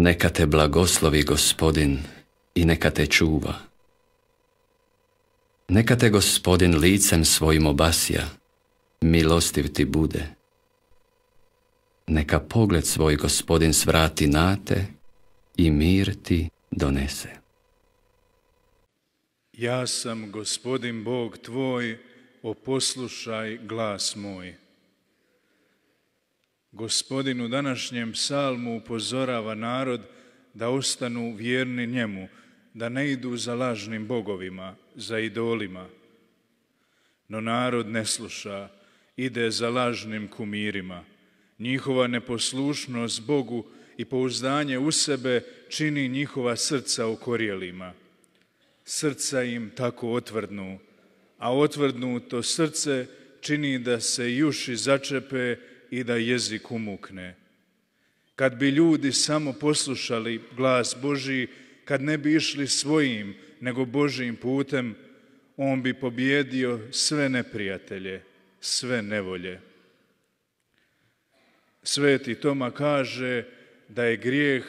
Neka te blagoslovi gospodin i neka te čuva. Neka te gospodin licem svojim obasja, milostiv ti bude. Neka pogled svoj gospodin svrati na te i mir ti donese. Ja sam gospodin Bog tvoj, oposlušaj glas moj. Gospodin u današnjem psalmu upozorava narod da ostanu vjerni njemu, da ne idu za lažnim bogovima, za idolima. No narod ne sluša, ide za lažnim kumirima. Njihova neposlušnost Bogu i pouzdanje u sebe čini njihova srca okorijelima. Srca im tako otvrdnu, a otvrdnuto srce čini da se juši začepe i da jezik umukne. Kad bi ljudi samo poslušali glas Božiji, kad ne bi išli svojim, nego Božim putem, on bi pobjedio sve neprijatelje, sve nevolje. Sveti Toma kaže da je grijeh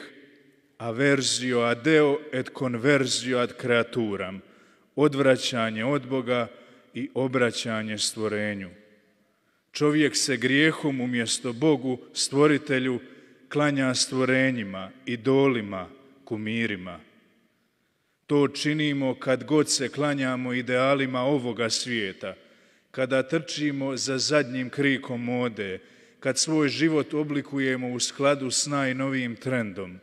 averzio adeo et conversio ad creaturam, odvraćanje od Boga i obraćanje stvorenju. Čovjek se grijehom umjesto Bogu, stvoritelju, klanja stvorenjima, idolima, kumirima. To činimo kad god se klanjamo idealima ovoga svijeta, kada trčimo za zadnjim krikom mode, kad svoj život oblikujemo u skladu s najnovijim trendom,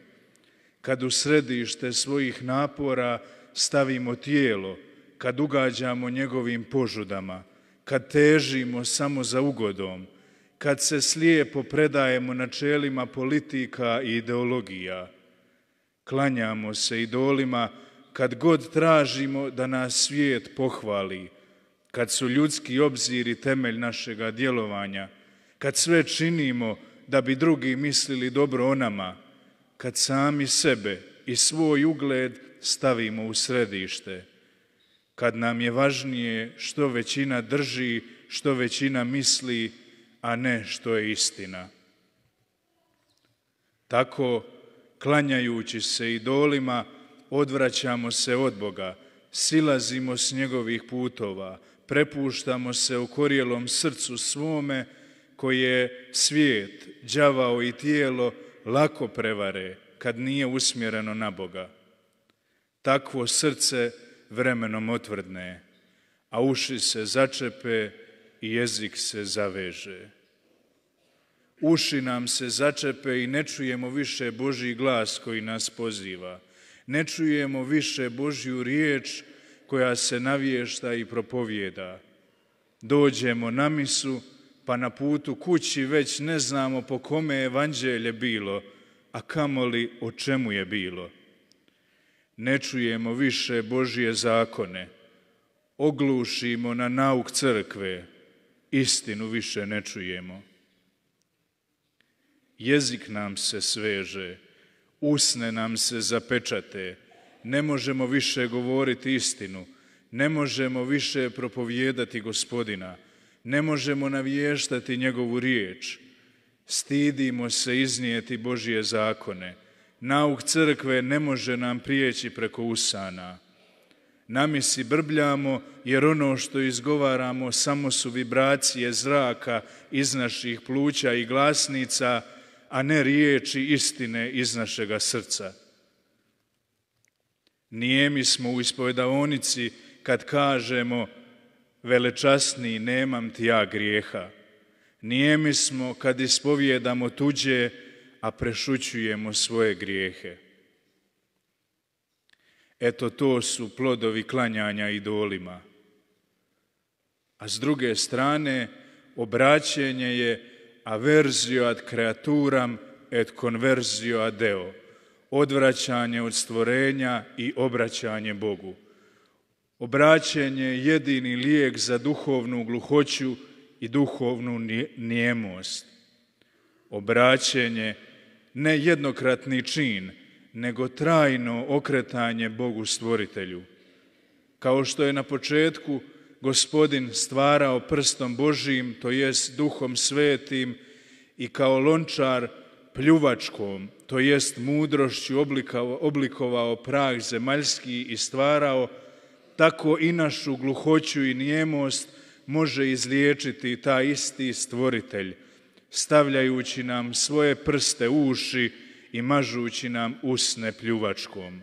kad u središte svojih napora stavimo tijelo, kad ugađamo njegovim požudama – kad težimo samo za ugodom, kad se slijepo predajemo načelima politika i ideologija, klanjamo se idolima kad god tražimo da nas svijet pohvali, kad su ljudski obziri temelj našega djelovanja, kad sve činimo da bi drugi mislili dobro o nama, kad sami sebe i svoj ugled stavimo u središte kad nam je važnije što većina drži, što većina misli, a ne što je istina. Tako, klanjajući se idolima, odvraćamo se od Boga, silazimo s njegovih putova, prepuštamo se u korijelom srcu svome, koje svijet, đavao i tijelo lako prevare kad nije usmjereno na Boga. Takvo srce vremenom otvrdne, a uši se začepe i jezik se zaveže. Uši nam se začepe i ne čujemo više Božji glas koji nas poziva. Ne čujemo više Božju riječ koja se navješta i propovjeda. Dođemo na misu, pa na putu kući već ne znamo po kome je evanđelje bilo, a kamoli o čemu je bilo ne čujemo više Božije zakone, oglušimo na nauk crkve, istinu više ne čujemo. Jezik nam se sveže, usne nam se zapečate, ne možemo više govoriti istinu, ne možemo više propovijedati gospodina, ne možemo navještati njegovu riječ, stidimo se iznijeti Božije zakone, Nauk crkve ne može nam prijeći preko usana. si brbljamo jer ono što izgovaramo samo su vibracije zraka iz naših pluća i glasnica, a ne riječi istine iz našega srca. Nijemi smo u ispovedavonici kad kažemo velečasni nemam ti ja grijeha. Nijemi smo kad ispovijedamo tuđe a prešućujemo svoje grijehe. Eto to su plodovi klanjanja idolima. A s druge strane, obraćenje je averzio ad kreaturam et conversio ad deo. Odvraćanje od stvorenja i obraćanje Bogu. Obraćenje je jedini lijek za duhovnu gluhoću i duhovnu nijemost. Obraćenje ne jednokratni čin, nego trajno okretanje Bogu stvoritelju. Kao što je na početku gospodin stvarao prstom Božijim, to jest duhom svetim, i kao lončar pljuvačkom, to jest mudrošću oblikovao prah zemaljski i stvarao, tako i našu gluhoću i nijemost može izliječiti ta isti stvoritelj, stavljajući nam svoje prste u uši i mažući nam usne pljuvačkom.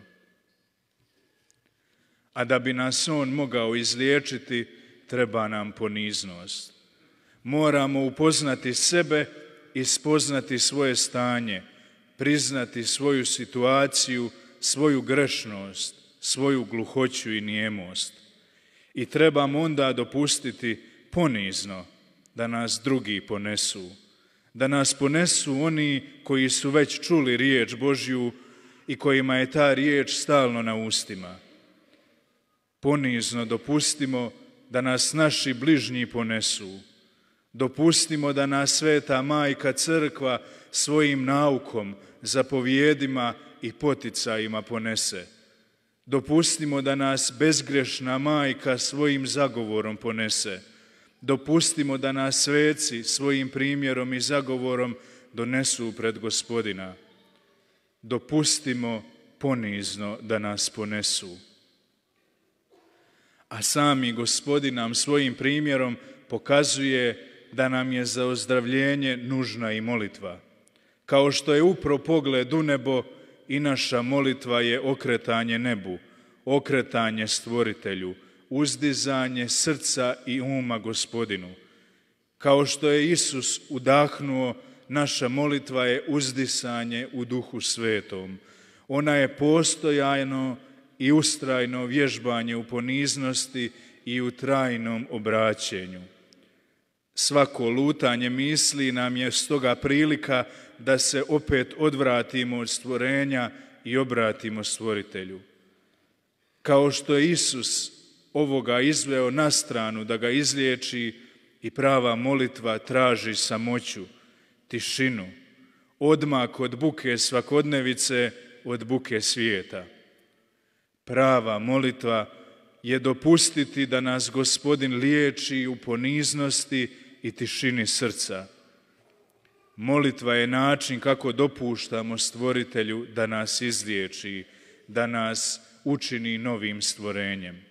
A da bi nas on mogao izliječiti, treba nam poniznost. Moramo upoznati sebe i spoznati svoje stanje, priznati svoju situaciju, svoju grešnost, svoju gluhoću i nijemost. I trebamo onda dopustiti ponizno da nas drugi ponesu da nas ponesu oni koji su već čuli riječ Božju i kojima je ta riječ stalno na ustima. Ponizno dopustimo da nas naši bližnji ponesu. Dopustimo da nas sveta majka crkva svojim naukom, zapovjedima i poticajima ponese. Dopustimo da nas bezgrešna majka svojim zagovorom ponese. Dopustimo da nas sveci svojim primjerom i zagovorom donesu pred gospodina. Dopustimo ponizno da nas ponesu. A sami gospodin nam svojim primjerom pokazuje da nam je za ozdravljenje nužna i molitva. Kao što je upro pogled u nebo, i naša molitva je okretanje nebu, okretanje stvoritelju, uzdizanje srca i uma gospodinu. Kao što je Isus udahnuo, naša molitva je uzdisanje u duhu svetom. Ona je postojajno i ustrajno vježbanje u poniznosti i u trajnom obraćenju. Svako lutanje misli nam je stoga prilika da se opet odvratimo od stvorenja i obratimo stvoritelju. Kao što je Isus ovoga izveo na stranu da ga izliječi i prava molitva traži samoću, tišinu, odmak od buke svakodnevice, od buke svijeta. Prava molitva je dopustiti da nas gospodin liječi u poniznosti i tišini srca. Molitva je način kako dopuštamo stvoritelju da nas izliječi, da nas učini novim stvorenjem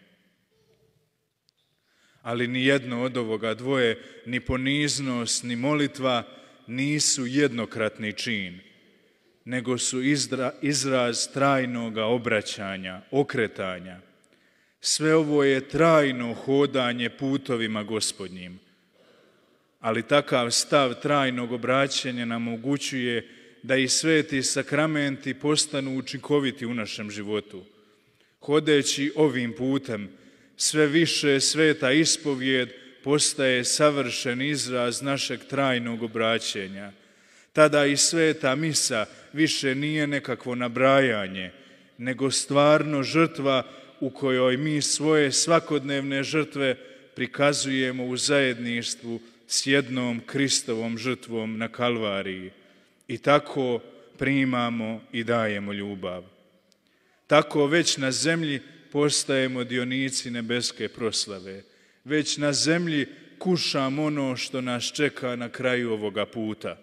ali ni jedno od ovoga dvoje, ni poniznost, ni molitva, nisu jednokratni čin, nego su izraz trajnoga obraćanja, okretanja. Sve ovo je trajno hodanje putovima gospodnjim, ali takav stav trajnog obraćanja nam omogućuje da i sveti sakramenti postanu učinkoviti u našem životu. Hodeći ovim putem, sve više sveta ispovjed postaje savršen izraz našeg trajnog obraćenja. Tada i sveta misa više nije nekakvo nabrajanje, nego stvarno žrtva u kojoj mi svoje svakodnevne žrtve prikazujemo u zajedništvu s jednom Kristovom žrtvom na Kalvariji. I tako primamo i dajemo ljubav. Tako već na zemlji postajemo dionici nebeske proslave. Već na zemlji kušamo ono što nas čeka na kraju ovoga puta.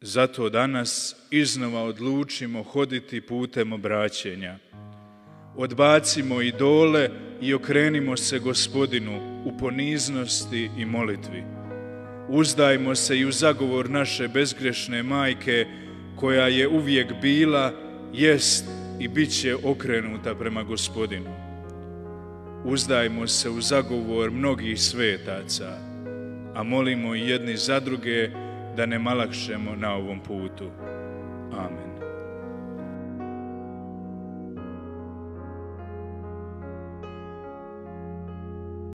Zato danas iznova odlučimo hoditi putem obraćenja. Odbacimo idole i okrenimo se gospodinu u poniznosti i molitvi. Uzdajmo se i u zagovor naše bezgrešne majke koja je uvijek bila, jest i bit će okrenuta prema gospodinu. Uzdajmo se u zagovor mnogih svetaca, a molimo i jedni za druge da ne malakšemo na ovom putu. Amen.